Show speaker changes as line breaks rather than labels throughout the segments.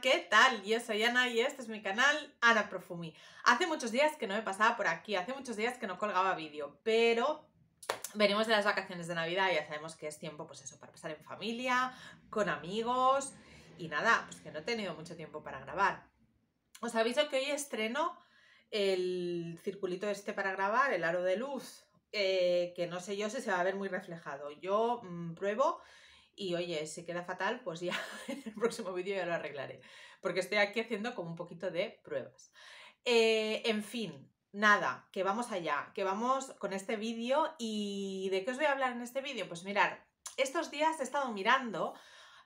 ¿qué tal? Yo soy Ana y este es mi canal Ana Profumi. Hace muchos días que no me pasaba por aquí, hace muchos días que no colgaba vídeo, pero venimos de las vacaciones de Navidad y ya sabemos que es tiempo, pues eso, para pasar en familia, con amigos y nada, pues que no he tenido mucho tiempo para grabar. Os aviso que hoy estreno el circulito este para grabar, el aro de luz, eh, que no sé yo si se va a ver muy reflejado. Yo mm, pruebo y oye, si queda fatal, pues ya en el próximo vídeo ya lo arreglaré, porque estoy aquí haciendo como un poquito de pruebas. Eh, en fin, nada, que vamos allá, que vamos con este vídeo y ¿de qué os voy a hablar en este vídeo? Pues mirar, estos días he estado mirando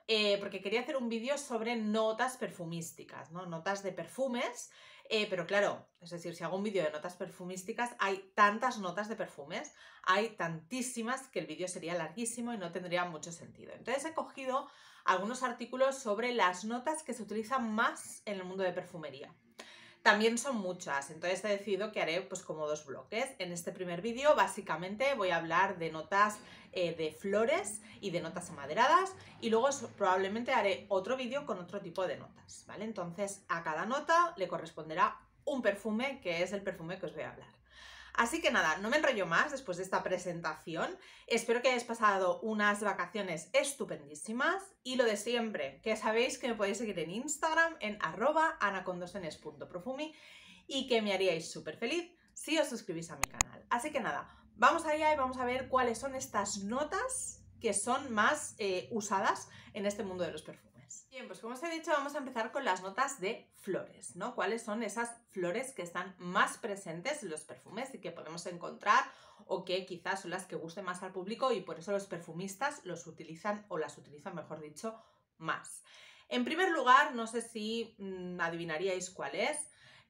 eh, porque quería hacer un vídeo sobre notas perfumísticas, ¿no? Notas de perfumes eh, pero claro, es decir, si hago un vídeo de notas perfumísticas, hay tantas notas de perfumes, hay tantísimas que el vídeo sería larguísimo y no tendría mucho sentido. Entonces he cogido algunos artículos sobre las notas que se utilizan más en el mundo de perfumería. También son muchas, entonces he decidido que haré pues como dos bloques. En este primer vídeo básicamente voy a hablar de notas eh, de flores y de notas amaderadas y luego probablemente haré otro vídeo con otro tipo de notas, ¿vale? Entonces a cada nota le corresponderá un perfume que es el perfume que os voy a hablar. Así que nada, no me enrollo más después de esta presentación. Espero que hayáis pasado unas vacaciones estupendísimas y lo de siempre, que sabéis que me podéis seguir en Instagram en arroba anacondosenes.profumi y que me haríais súper feliz si os suscribís a mi canal. Así que nada, vamos allá y vamos a ver cuáles son estas notas que son más eh, usadas en este mundo de los perfumes. Bien, pues como os he dicho, vamos a empezar con las notas de flores, ¿no? ¿Cuáles son esas flores que están más presentes en los perfumes y que podemos encontrar o que quizás son las que gusten más al público y por eso los perfumistas los utilizan o las utilizan, mejor dicho, más? En primer lugar, no sé si mm, adivinaríais cuál es,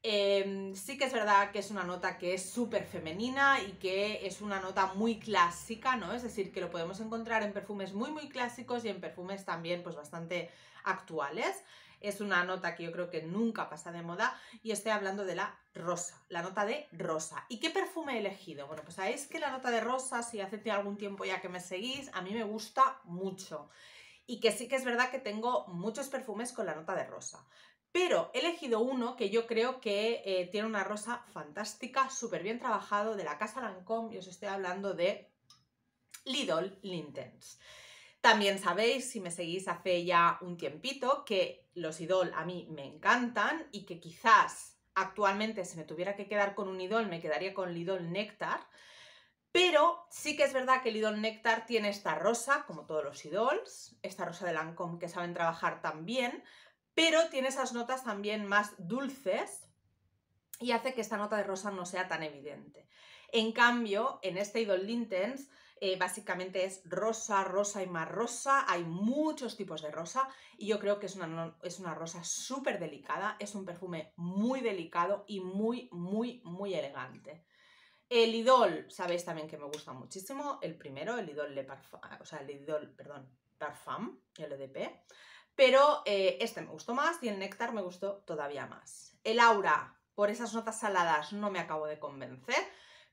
em, sí que es verdad que es una nota que es súper femenina y que es una nota muy clásica, ¿no? Es decir, que lo podemos encontrar en perfumes muy, muy clásicos y en perfumes también, pues bastante actuales. Es una nota que yo creo que nunca pasa de moda y estoy hablando de la rosa, la nota de rosa. ¿Y qué perfume he elegido? Bueno, pues sabéis que la nota de rosa, si hace algún tiempo ya que me seguís, a mí me gusta mucho. Y que sí que es verdad que tengo muchos perfumes con la nota de rosa. Pero he elegido uno que yo creo que eh, tiene una rosa fantástica, súper bien trabajado, de la casa Lancôme, y os estoy hablando de Lidl Lintens. También sabéis, si me seguís hace ya un tiempito, que los idol a mí me encantan y que quizás actualmente si me tuviera que quedar con un idol me quedaría con el idol Néctar, pero sí que es verdad que el idol Néctar tiene esta rosa, como todos los idols, esta rosa de Lancôme que saben trabajar tan bien, pero tiene esas notas también más dulces y hace que esta nota de rosa no sea tan evidente. En cambio, en este idol Lintens eh, básicamente es rosa, rosa y más rosa. Hay muchos tipos de rosa y yo creo que es una, es una rosa súper delicada. Es un perfume muy delicado y muy, muy, muy elegante. El Idol, sabéis también que me gusta muchísimo. El primero, el Idol Le Parfum, o sea, el Idol, perdón, Parfum, LDP. Pero eh, este me gustó más y el Néctar me gustó todavía más. El Aura, por esas notas saladas, no me acabo de convencer.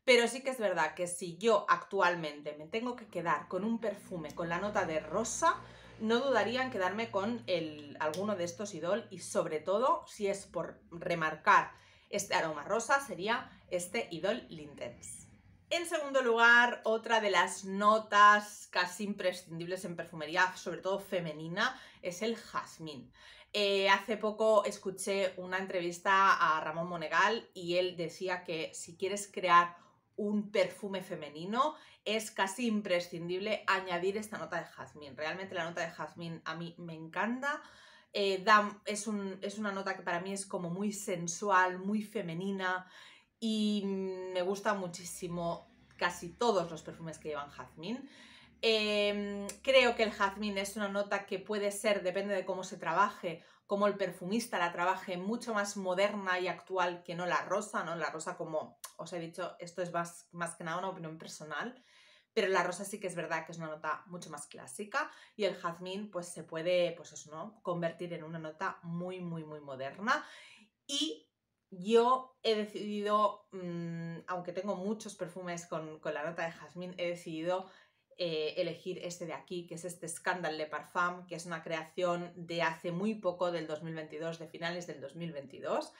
Pero sí que es verdad que si yo actualmente me tengo que quedar con un perfume con la nota de rosa, no dudaría en quedarme con el, alguno de estos idol y sobre todo si es por remarcar este aroma rosa sería este idol Lintens. En segundo lugar, otra de las notas casi imprescindibles en perfumería, sobre todo femenina, es el jazmín. Eh, hace poco escuché una entrevista a Ramón Monegal y él decía que si quieres crear un perfume femenino, es casi imprescindible añadir esta nota de jazmín. Realmente la nota de jazmín a mí me encanta. Eh, es, una nota que para mí es como muy sensual, muy femenina y me gusta muchísimo casi todos los perfumes que llevan jazmín. Em, creo que el jazmín es una nota que puede ser, depende de cómo se trabaje, como el perfumista la trabaje mucho más moderna y actual que no la rosa, ¿no? La rosa, como os he dicho, esto es más, que nada una opinión personal, pero la rosa sí que es verdad que es una nota mucho más clásica y el jazmín pues se puede, pues eso, ¿no? Convertir en una nota muy, muy, muy moderna y yo he decidido, mm, aunque tengo muchos perfumes con, con, la nota de jazmín, he decidido eh, elegir este de aquí, que es este Scandal Le Parfum, que es una creación de hace muy poco, del 2022, de finales del 2022,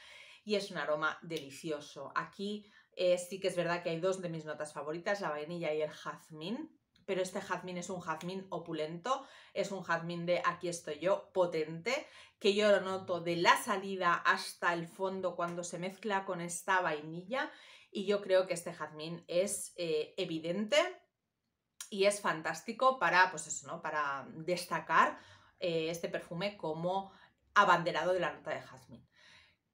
y es un aroma delicioso. Aquí eh, sí que es verdad que hay dos de mis notas favoritas, la vainilla y el jazmín, pero este jazmín es un jazmín opulento, es un jazmín de aquí estoy yo, potente, que yo lo noto de la salida hasta el fondo cuando se mezcla con esta vainilla y yo creo que este jazmín es eh, evidente y es fantástico para, pues eso, ¿no? para destacar eh, este perfume como abanderado de la nota de jazmín.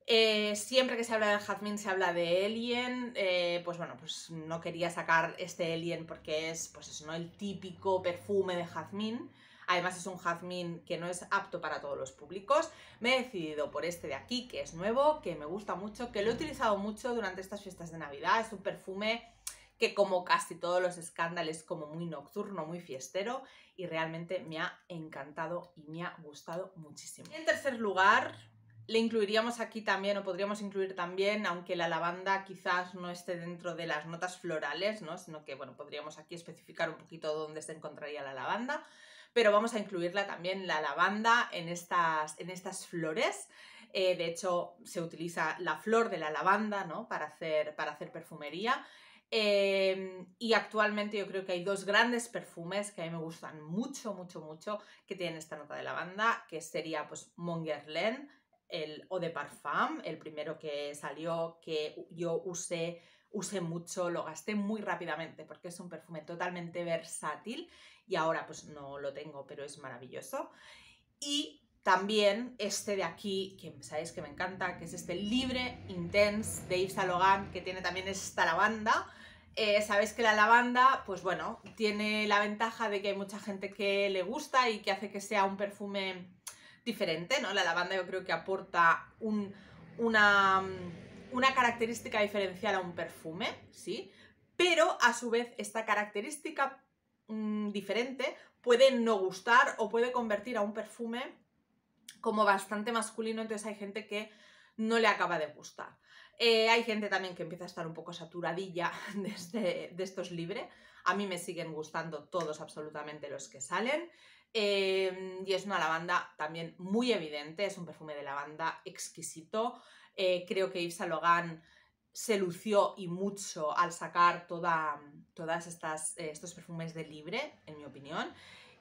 Eh, siempre que se habla de jazmín se habla de Alien, eh, pues bueno, pues no quería sacar este Alien porque es pues eso, ¿no? el típico perfume de jazmín. Además es un jazmín que no es apto para todos los públicos. Me he decidido por este de aquí, que es nuevo, que me gusta mucho, que lo he utilizado mucho durante estas fiestas de Navidad. Es un perfume que como casi todos los escándalos, como muy nocturno, muy fiestero, y realmente me ha encantado y me ha gustado muchísimo. en tercer lugar, le incluiríamos aquí también, o podríamos incluir también, aunque la lavanda quizás no esté dentro de las notas florales, ¿no? Sino que, bueno, podríamos aquí especificar un poquito dónde se encontraría la lavanda, pero vamos a incluirla también, la lavanda, en estas, en estas flores. Eh, de hecho, se utiliza la flor de la lavanda, ¿no? Para hacer, para hacer perfumería. Em, y actualmente yo creo que hay dos grandes perfumes que a mí me gustan mucho, mucho, mucho, que tienen esta nota de lavanda, que sería pues Mongerlen, el Eau de Parfum, el primero que salió, que yo usé, usé mucho, lo gasté muy rápidamente porque es un perfume totalmente versátil y ahora pues no lo tengo, pero es maravilloso. Y también este de aquí, que sabéis que me encanta, que es este Libre Intense de Yves Saint que tiene también esta lavanda eh, sabéis que la lavanda, pues bueno, tiene la ventaja de que hay mucha gente que le gusta y que hace que sea un perfume diferente, ¿no? La lavanda yo creo que aporta mm, una, característica diferencial a un perfume, ¿sí? Pero a su vez esta característica mm, diferente puede no gustar o puede convertir a un perfume como bastante masculino, entonces hay gente que no le acaba de gustar. Eh, hay gente también que empieza a estar un poco saturadilla este, de, estos libre. A mí me siguen gustando todos absolutamente los que salen. Em, y es una lavanda también muy evidente, es un perfume de lavanda exquisito. Eh, creo que Yves Logan se lució y mucho al sacar todos todas estas, eh, estos perfumes de libre, en mi opinión.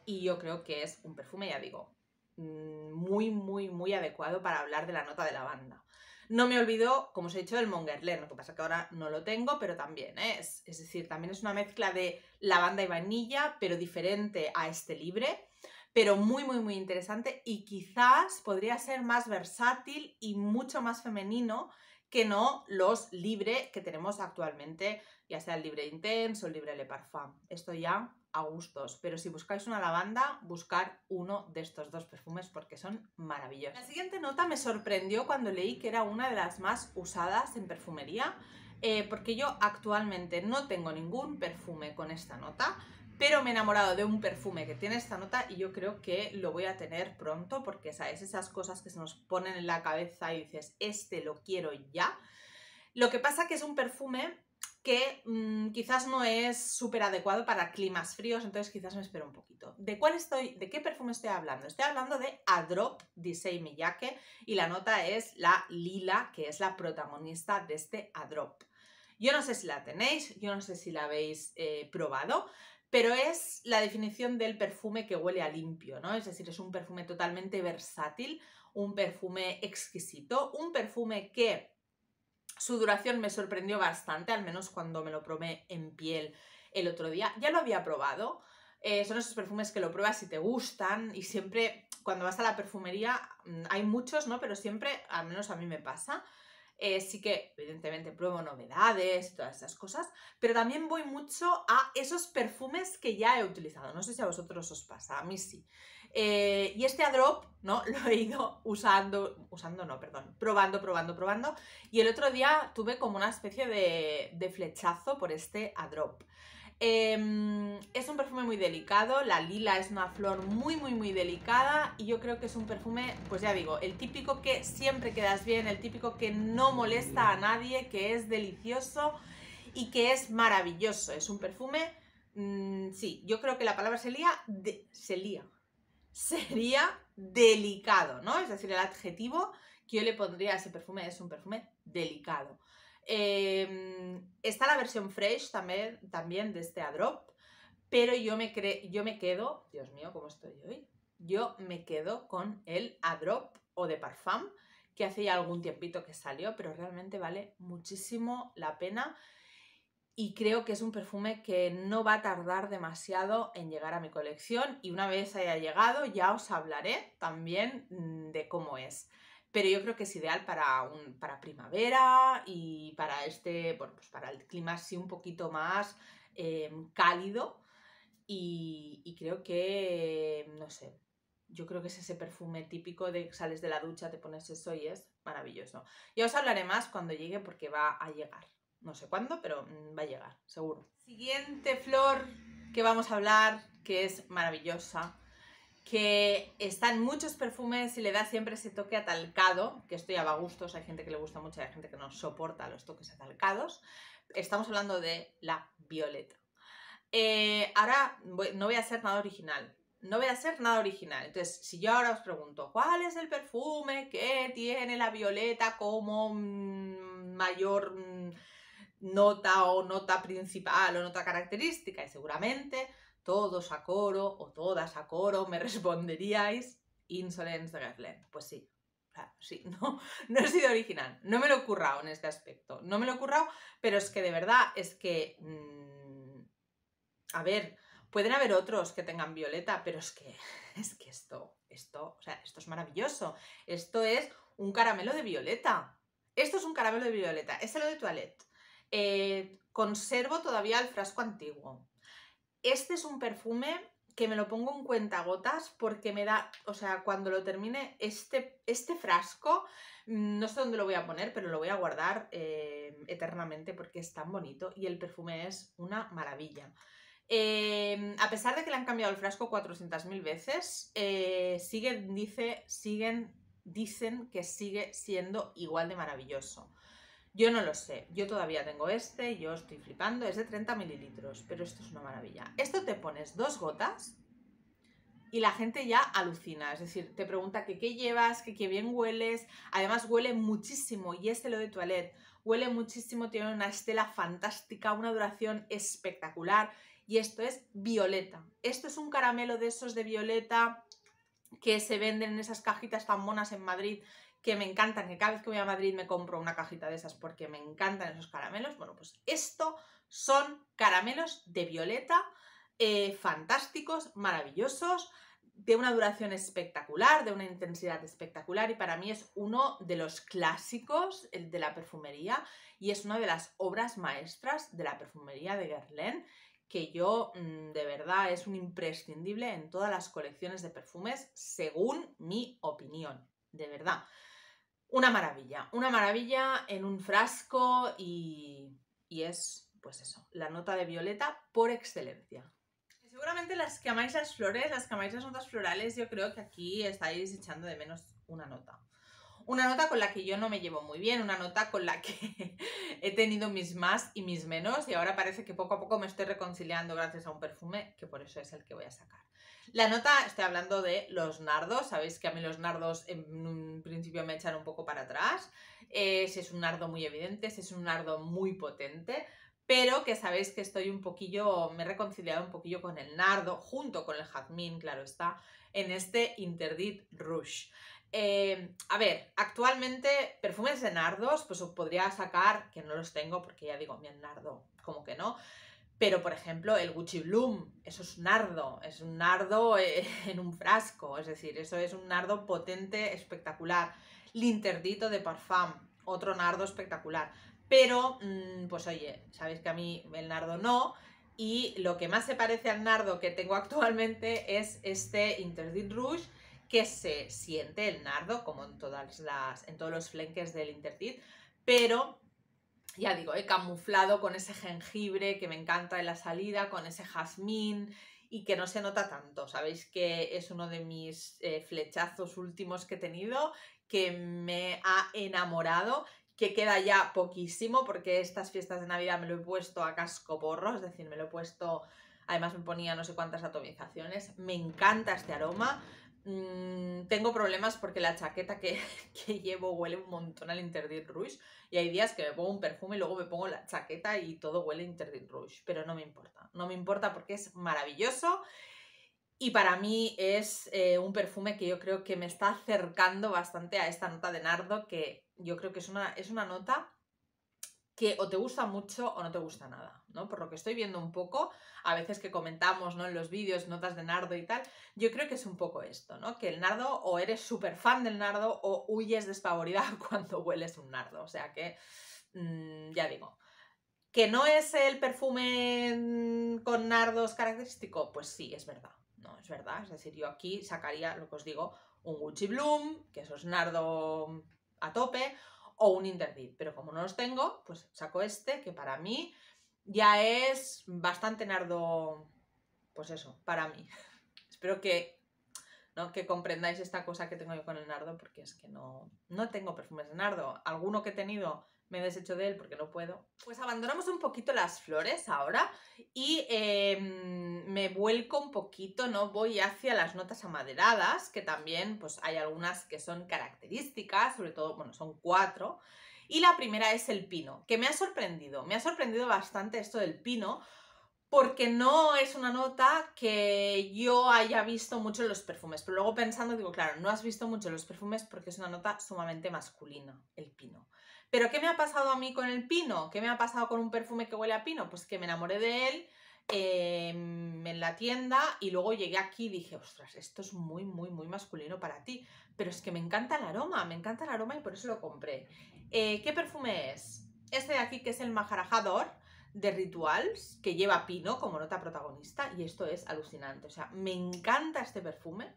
Y yo creo que es un perfume, ya digo, mm, muy, muy, muy adecuado para hablar de la nota de lavanda. No me olvidó, como os he dicho, del Mongerler, lo que pasa que ahora no lo tengo, pero también es. Es decir, también es una mezcla de lavanda y vainilla, pero diferente a este libre pero muy, muy, muy interesante y quizás podría ser más versátil y mucho más femenino que no los libre que tenemos actualmente, ya sea el libre intenso, el libre le parfum. Esto ya a gustos, pero si buscáis una lavanda, buscar uno de estos dos perfumes porque son maravillosos. La siguiente nota me sorprendió cuando leí que era una de las más usadas en perfumería, eh, porque yo actualmente no tengo ningún perfume con esta nota, pero me he enamorado de un perfume que tiene esta nota y yo creo que lo voy a tener pronto porque, ¿sabes? Esas cosas que se nos ponen en la cabeza y dices, este lo quiero ya. Lo que pasa que es un perfume que mm, quizás no es súper adecuado para climas fríos, entonces quizás me espero un poquito. ¿De cuál estoy, de qué perfume estoy hablando? Estoy hablando de Adrop Drop Miyake y la nota es la lila, que es la protagonista de este Adrop. Yo no sé si la tenéis, yo no sé si la habéis eh, probado, pero es la definición del perfume que huele a limpio, ¿no? Es decir, es un perfume totalmente versátil, un perfume exquisito, un perfume que su duración me sorprendió bastante, al menos cuando me lo probé en piel el otro día. Ya lo había probado. Eh, son esos perfumes que lo pruebas y te gustan y siempre cuando vas a la perfumería mm, hay muchos, ¿no? Pero siempre, al menos a mí me pasa, eh, sí que evidentemente pruebo novedades todas esas cosas, pero también voy mucho a esos perfumes que ya he utilizado. No sé si a vosotros os pasa, a mí sí. Eh, y este AdRop, ¿no? Lo he ido usando, usando no, perdón, probando, probando, probando. Y el otro día tuve como una especie de, flechazo por este AdRop. Em, es un perfume muy delicado, la lila es una flor muy muy muy delicada y yo creo que es un perfume, pues ya digo, el típico que siempre quedas bien, el típico que no molesta a nadie, que es delicioso y que es maravilloso. Es un perfume, mm, sí, yo creo que la palabra se lía, de, se lía, sería delicado, ¿no? Es decir, el adjetivo que yo le pondría a ese perfume es un perfume delicado. Em, está la versión fresh también, también de este Adrop, pero yo me, yo me quedo, Dios mío, ¿cómo estoy hoy? Yo me quedo con el Adrop o de Parfum, que hace ya algún tiempito que salió, pero realmente vale muchísimo la pena y creo que es un perfume que no va a tardar demasiado en llegar a mi colección y una vez haya llegado ya os hablaré también mm, de cómo es. Pero yo creo que es ideal para, un, para primavera y para este, bueno, pues para el clima así un poquito más eh, cálido y, creo que, no sé, yo creo que es ese perfume típico de que sales de la ducha, te pones eso y es maravilloso. Ya os hablaré más cuando llegue porque va a llegar no sé cuándo, pero mm, va a llegar, seguro. Siguiente flor que vamos a hablar, que es maravillosa, que está en muchos perfumes y le da siempre ese toque atalcado, que esto ya va a gustos, hay gente que le gusta mucho y hay gente que no soporta los toques atalcados. Estamos hablando de la violeta. Eh, ahora no voy a hacer nada original, no voy a ser nada original. Entonces, si yo ahora os pregunto, ¿cuál es el perfume que tiene la violeta como mm, mayor mm, nota o nota principal o nota característica y seguramente todos a coro o todas a coro me responderíais Insolence de Pues sí, sí, no, he sido original, no me lo he currado en este aspecto, no me lo he currado, pero es que de verdad, es que, mm, a ver, pueden haber otros que tengan violeta, pero es que, es que esto, esto, o sea, esto es maravilloso, esto es un caramelo de violeta, esto es un caramelo de violeta, es lo de toilette, eh, conservo todavía el frasco antiguo. Este es un perfume que me lo pongo en cuenta gotas porque me da, o sea, cuando lo termine este, este frasco, mm, no sé dónde lo voy a poner, pero lo voy a guardar eh, eternamente porque es tan bonito y el perfume es una maravilla. Em, a pesar de que le han cambiado el frasco 400.000 veces, eh, dice, siguen, dicen que sigue siendo igual de maravilloso. Yo no lo sé, yo todavía tengo este, yo estoy flipando, es de 30 mililitros, pero esto es una maravilla. Esto te pones dos gotas y la gente ya alucina, es decir, te pregunta que qué llevas, que qué bien hueles, además huele muchísimo y este lo de Toilette huele muchísimo, tiene una estela fantástica, una duración espectacular y esto es violeta. Esto es un caramelo de esos de violeta que se venden en esas cajitas tan monas en Madrid que me encantan, que cada vez que voy a Madrid me compro una cajita de esas porque me encantan esos caramelos. Bueno, pues esto son caramelos de violeta, eh, fantásticos, maravillosos, de una duración espectacular, de una intensidad espectacular y para mí es uno de los clásicos de la perfumería y es una de las obras maestras de la perfumería de Guerlain que yo mm, de verdad es un imprescindible en todas las colecciones de perfumes según mi opinión, de verdad. Una maravilla, una maravilla en un frasco y, es, pues eso, la nota de violeta por excelencia. Seguramente las que amáis las flores, las que amáis las notas florales, yo creo que aquí estáis echando de menos una nota. Una nota con la que yo no me llevo muy bien, una nota con la que he tenido mis más y mis menos y ahora parece que poco a poco me estoy reconciliando gracias a un perfume que por eso es el que voy a sacar. La nota, estoy hablando de los nardos, sabéis que a mí los nardos en un principio me echan un poco para atrás, ese eh, es un nardo muy evidente, ese es un nardo muy potente, pero que sabéis que estoy un poquillo, me he reconciliado un poquillo con el nardo, junto con el jazmín, claro está, en este Interdit Rush. Em, a ver, actualmente perfumes de nardos, pues os podría sacar, que no los tengo porque ya digo, mi nardo, como que no. Pero, por ejemplo, el Gucci Bloom, eso es un nardo, es un nardo eh, en un frasco, es decir, eso es un nardo potente, espectacular. L'Interdito de Parfum, otro nardo espectacular. Pero, mm, pues oye, sabéis que a mí el nardo no, y lo que más se parece al nardo que tengo actualmente es este Interdit Rouge, que se siente el nardo, como en, todas las, en todos los flanques del Intertit, pero ya digo, he eh, camuflado con ese jengibre que me encanta en la salida, con ese jazmín y que no se nota tanto. Sabéis que es uno de mis eh, flechazos últimos que he tenido, que me ha enamorado, que queda ya poquísimo porque estas fiestas de Navidad me lo he puesto a casco borro, es decir, me lo he puesto... Además me ponía no sé cuántas atomizaciones. Me encanta este aroma. Mm, tengo problemas porque la chaqueta que, llevo huele un montón al Interdit Rouge y hay días que me pongo un perfume y luego me pongo la chaqueta y todo huele a Interdit Rouge, pero no me importa, no me importa porque es maravilloso y para mí es eh, un perfume que yo creo que me está acercando bastante a esta nota de nardo que yo creo que es una, es una nota que o te gusta mucho o no te gusta nada, ¿no? Por lo que estoy viendo un poco, a veces que comentamos, ¿no? En los vídeos, notas de nardo y tal, yo creo que es un poco esto, ¿no? Que el nardo o eres súper fan del nardo o huyes despavorida cuando hueles un nardo, o sea que, mm, ya digo, que no es el perfume mm, con nardos característico, pues sí, es verdad, ¿no? Es verdad, es decir, yo aquí sacaría, lo que os digo, un Gucci Bloom, que eso es nardo mm, a tope, o un interdit, pero como no los tengo, pues saco este, que para mí ya es bastante nardo, pues eso, para mí. Espero que, que comprendáis esta cosa que tengo yo con el nardo, porque es que no, no tengo perfumes de nardo. Alguno que he tenido me he deshecho de él porque no puedo. Pues abandonamos un poquito las flores ahora y em, me vuelco un poquito, ¿no? Voy hacia las notas amaderadas, que también pues hay algunas que son características, sobre todo, bueno, son cuatro. Y la primera es el pino, que me ha sorprendido, me ha sorprendido bastante esto del pino, porque no es una nota que yo haya visto mucho en los perfumes. Pero luego pensando, digo, claro, no has visto mucho en los perfumes porque es una nota sumamente masculina, el pino. Pero ¿qué me ha pasado a mí con el pino? ¿Qué me ha pasado con un perfume que huele a pino? Pues que me enamoré de él em, en la tienda y luego llegué aquí y dije, ostras, esto es muy, muy, muy masculino para ti. Pero es que me encanta el aroma, me encanta el aroma y por eso lo compré. Eh, ¿Qué perfume es? Este de aquí que es el Majarajador de Rituals, que lleva pino como nota protagonista y esto es alucinante. O sea, me encanta este perfume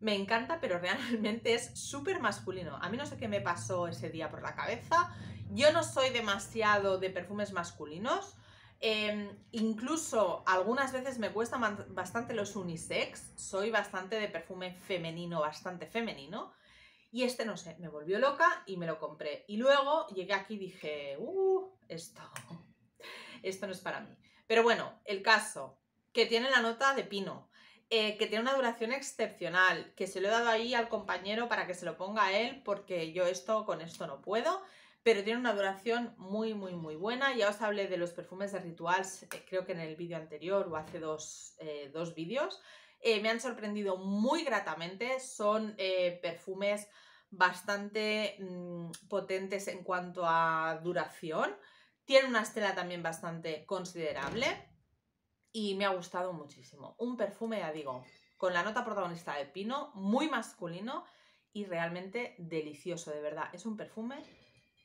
me encanta, pero realmente es súper masculino. A mí no sé qué me pasó ese día por la cabeza. Yo no soy demasiado de perfumes masculinos. Em, incluso algunas veces me cuestan bastante los unisex. Soy bastante de perfume femenino, bastante femenino. Y este, no sé, me volvió loca y me lo compré. Y luego llegué aquí y dije, uh, esto, esto no es para mí. Pero bueno, el caso, que tiene la nota de pino, eh, que tiene una duración excepcional, que se lo he dado ahí al compañero para que se lo ponga a él, porque yo esto con esto no puedo, pero tiene una duración muy, muy, muy buena. Ya os hablé de los perfumes de rituals, eh, creo que en el vídeo anterior o hace dos, eh, vídeos. me han sorprendido muy gratamente, son perfumes bastante mm, potentes en cuanto a duración. Tiene una estela también bastante considerable y me ha gustado muchísimo. Un perfume, ya digo, con la nota protagonista de pino, muy masculino y realmente delicioso, de verdad. Es un perfume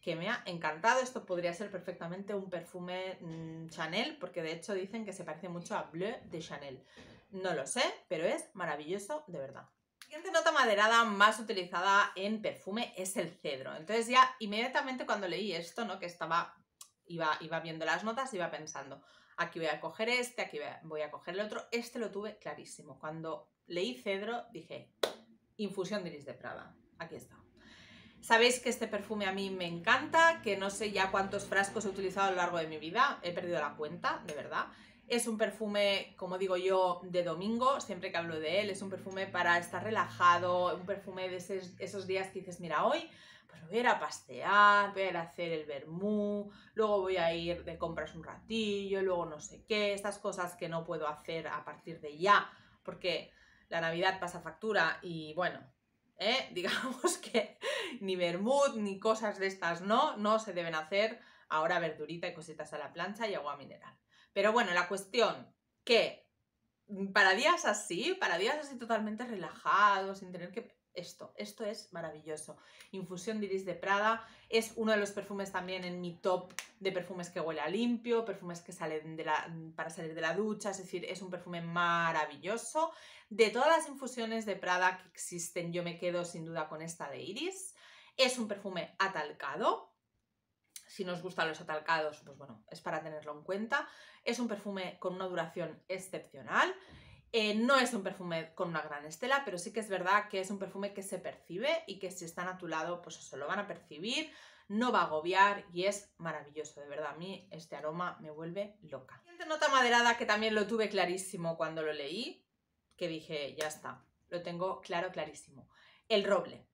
que me ha encantado. Esto podría ser perfectamente un perfume mm, Chanel, porque de hecho dicen que se parece mucho a Bleu de Chanel. No lo sé, pero es maravilloso, de verdad. La siguiente nota maderada más utilizada en perfume es el cedro. Entonces ya inmediatamente cuando leí esto, ¿no? Que estaba iba, viendo las notas, y iba pensando, aquí voy a coger este, aquí voy a coger el otro, este lo tuve clarísimo. Cuando leí cedro dije, infusión de iris de Prada, aquí está. Sabéis que este perfume a mí me encanta, que no sé ya cuántos frascos he utilizado a lo largo de mi vida, he perdido la cuenta, de verdad. Es un perfume, como digo yo, de domingo, siempre que hablo de él, es un perfume para estar relajado, un perfume de esos días que dices, mira, hoy voy a ir a voy a ir a hacer el vermú, luego voy a ir de compras un ratillo, luego no sé qué, estas cosas que no puedo hacer a partir de ya, porque la Navidad pasa factura y bueno, ¿eh? digamos que ni vermut ni cosas de estas no, no se deben hacer ahora verdurita y cositas a la plancha y agua mineral. Pero bueno, la cuestión que para días así, para días así totalmente relajados, sin tener que esto. Esto es maravilloso. Infusión de iris de Prada es uno de los perfumes también en mi top de perfumes que huele a limpio, perfumes que salen para salir de la ducha, es decir, es un perfume maravilloso. De todas las infusiones de Prada que existen, yo me quedo sin duda con esta de iris. Es un perfume atalcado. Si nos gustan los atalcados, pues bueno, es para tenerlo en cuenta. Es un perfume con una duración excepcional. Eh, no es un perfume con una gran estela, pero sí que es verdad que es un perfume que se percibe y que si están a tu lado, pues eso, lo van a percibir, no va a agobiar y es maravilloso, de verdad. A mí este aroma me vuelve loca. Siguiente nota maderada que también lo tuve clarísimo cuando lo leí, que dije, ya está, lo tengo claro, clarísimo. El roble.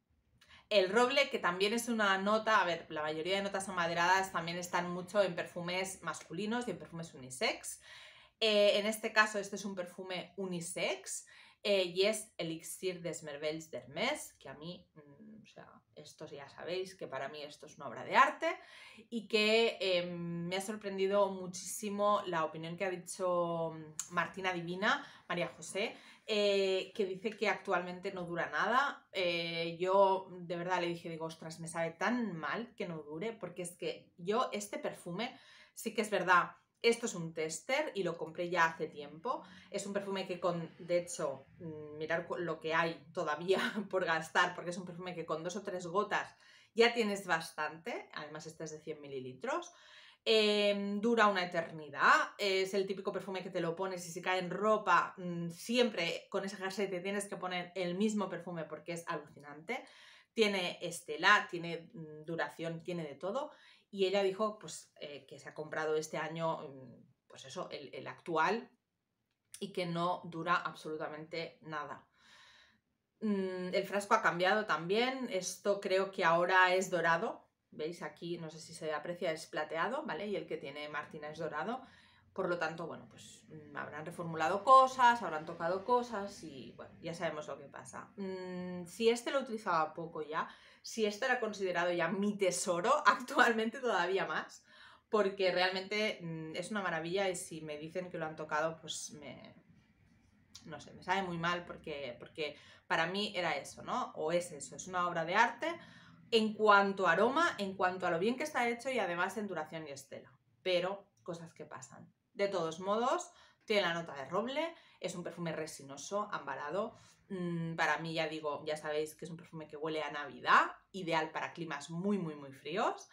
El roble, que también es una nota, a ver, la mayoría de notas amaderadas también están mucho en perfumes masculinos y en perfumes unisex. Eh, en este caso, este es un perfume unisex eh, y es Elixir de Smervels de Hermes, que a mí, mm, o sea, estos ya sabéis que para mí esto es una obra de arte y que em, me ha sorprendido muchísimo la opinión que ha dicho mm, Martina Divina, María José, eh, que dice que actualmente no dura nada. yo de verdad le dije, digo, ostras, me sabe tan mal que no dure, porque es que yo este perfume, sí que es verdad esto es un tester y lo compré ya hace tiempo. Es un perfume que con, de hecho, mm, mirar lo que hay todavía por gastar, porque es un perfume que con dos o tres gotas ya tienes bastante. Además, este es de 100 mililitros. Em, dura una eternidad, es el típico perfume que te lo pones y si cae en ropa, mm, siempre con esa jersey te tienes que poner el mismo perfume porque es alucinante. Tiene estela, tiene mm, duración, tiene de todo y ella dijo pues, eh, que se ha comprado este año, mm, pues eso, el, el actual y que no dura absolutamente nada. Mm, el frasco ha cambiado también, esto creo que ahora es dorado, veis aquí, no sé si se aprecia, es plateado, ¿vale? Y el que tiene Martina es dorado, por lo tanto, bueno, pues mm, habrán reformulado cosas, habrán tocado cosas y bueno, ya sabemos lo que pasa. Si este lo utilizaba poco ya, si esto era considerado ya mi tesoro, actualmente todavía más, porque realmente mm, es una maravilla y si me dicen que lo han tocado, pues me... No sé, me sabe muy mal porque, porque para mí era eso, ¿no? O es eso, es una obra de arte en cuanto a aroma, en cuanto a lo bien que está hecho y además en duración y estela. Pero cosas que pasan. De todos modos, tiene la nota de roble, es un perfume resinoso, ambarado Mm, para mí ya digo, ya sabéis que es un perfume que huele a Navidad, ideal para climas muy, muy, muy fríos.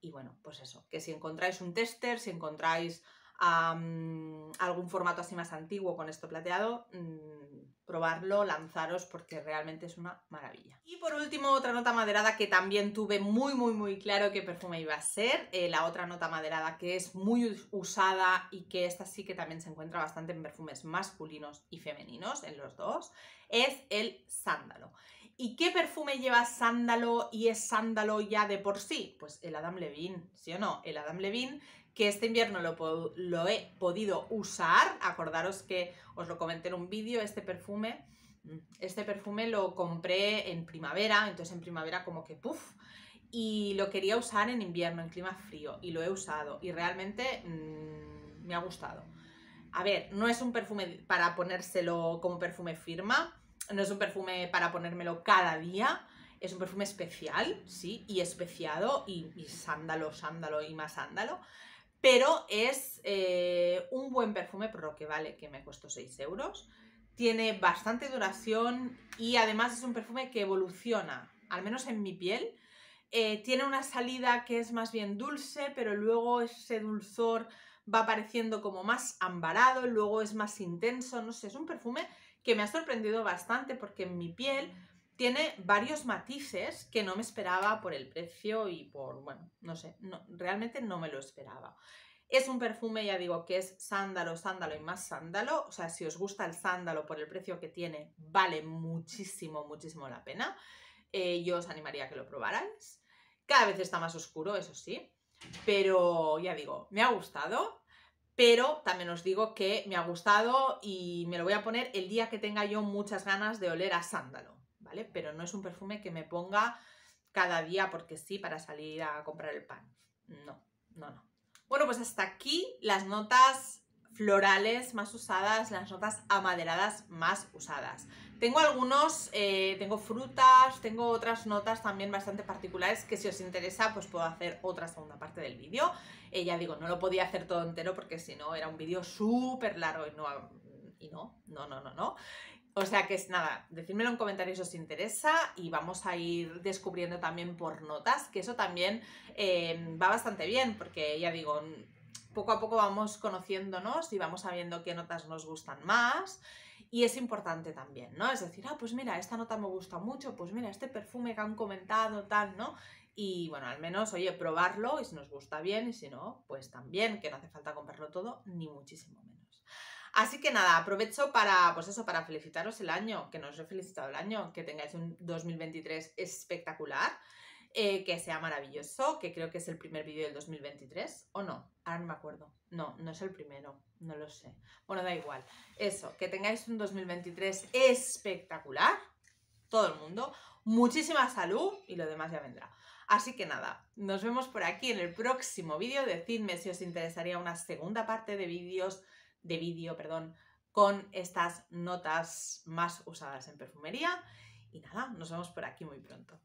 Y bueno, pues eso, que si encontráis un tester, si encontráis algún formato así más antiguo con esto plateado, mm, probarlo, lanzaros porque realmente es una maravilla. Y por último, otra nota maderada que también tuve muy, muy, muy claro qué perfume iba a ser. Eh, la otra nota maderada que es muy usada y que esta sí que también se encuentra bastante en perfumes masculinos y femeninos, en los dos, es el sándalo. ¿Y qué perfume lleva sándalo y es sándalo ya de por sí? Pues el Adam Levine, ¿sí o no? El Adam Levine que este invierno lo, he podido usar. Acordaros que os lo comenté en un vídeo, este perfume. Este perfume lo compré en primavera, entonces en primavera como que puff, y lo quería usar en invierno, en clima frío, y lo he usado, y realmente mm, me ha gustado. A ver, no es un perfume para ponérselo como perfume firma, no es un perfume para ponérmelo cada día, es un perfume especial, sí, y especiado, y, y sándalo, sándalo y más sándalo pero es eh, un buen perfume por lo que vale, que me costó 6 euros. Tiene bastante duración y además es un perfume que evoluciona, al menos en mi piel. Eh, tiene una salida que es más bien dulce, pero luego ese dulzor va apareciendo como más ambarado, luego es más intenso, no sé, es un perfume que me ha sorprendido bastante porque en mi piel tiene varios matices que no me esperaba por el precio y por, bueno, no sé, realmente no me lo esperaba. Es un perfume, ya digo, que es sándalo, sándalo y más sándalo. O sea, si os gusta el sándalo por el precio que tiene, vale muchísimo, muchísimo la pena. Eh, yo os animaría a que lo probarais. Cada vez está más oscuro, eso sí. Pero ya digo, me ha gustado. Pero también os digo que me ha gustado y me lo voy a poner el día que tenga yo muchas ganas de oler a sándalo. Pero no es un perfume que me ponga cada día porque sí para salir a comprar el pan. No, no, no. Bueno, pues hasta aquí las notas florales más usadas, las notas amaderadas más usadas. Tengo algunos, eh, tengo frutas, tengo otras notas también bastante particulares que si os interesa pues puedo hacer otra segunda parte del vídeo. Eh, ya digo, no lo podía hacer todo entero porque si no era un vídeo súper largo y no, y no, no, no, no, no. O sea que es nada, decídmelo en comentarios si os interesa y vamos a ir descubriendo también por notas, que eso también em, va bastante bien, porque ya digo, poco a poco vamos conociéndonos y vamos sabiendo qué notas nos gustan más. Y es importante también, ¿no? Es decir, ah, pues mira, esta nota me gusta mucho, pues mira, este perfume que han comentado, tal, ¿no? Y bueno, al menos, oye, probarlo y si nos gusta bien y si no, pues también, que no hace falta comprarlo todo, ni muchísimo Así que nada, aprovecho para, pues eso, para felicitaros el año, que no os he felicitado el año, que tengáis un 2023 espectacular, eh, que sea maravilloso, que creo que es el primer vídeo del 2023, ¿o no? Ahora no me acuerdo. No, no es el primero, no lo sé. Bueno, da igual. Eso, que tengáis un 2023 espectacular, todo el mundo, muchísima salud y lo demás ya vendrá. Así que nada, nos vemos por aquí en el próximo vídeo. Decidme si os interesaría una segunda parte de vídeos de vídeo, perdón, con estas notas más usadas en perfumería. Y nada, nos vemos por aquí muy pronto.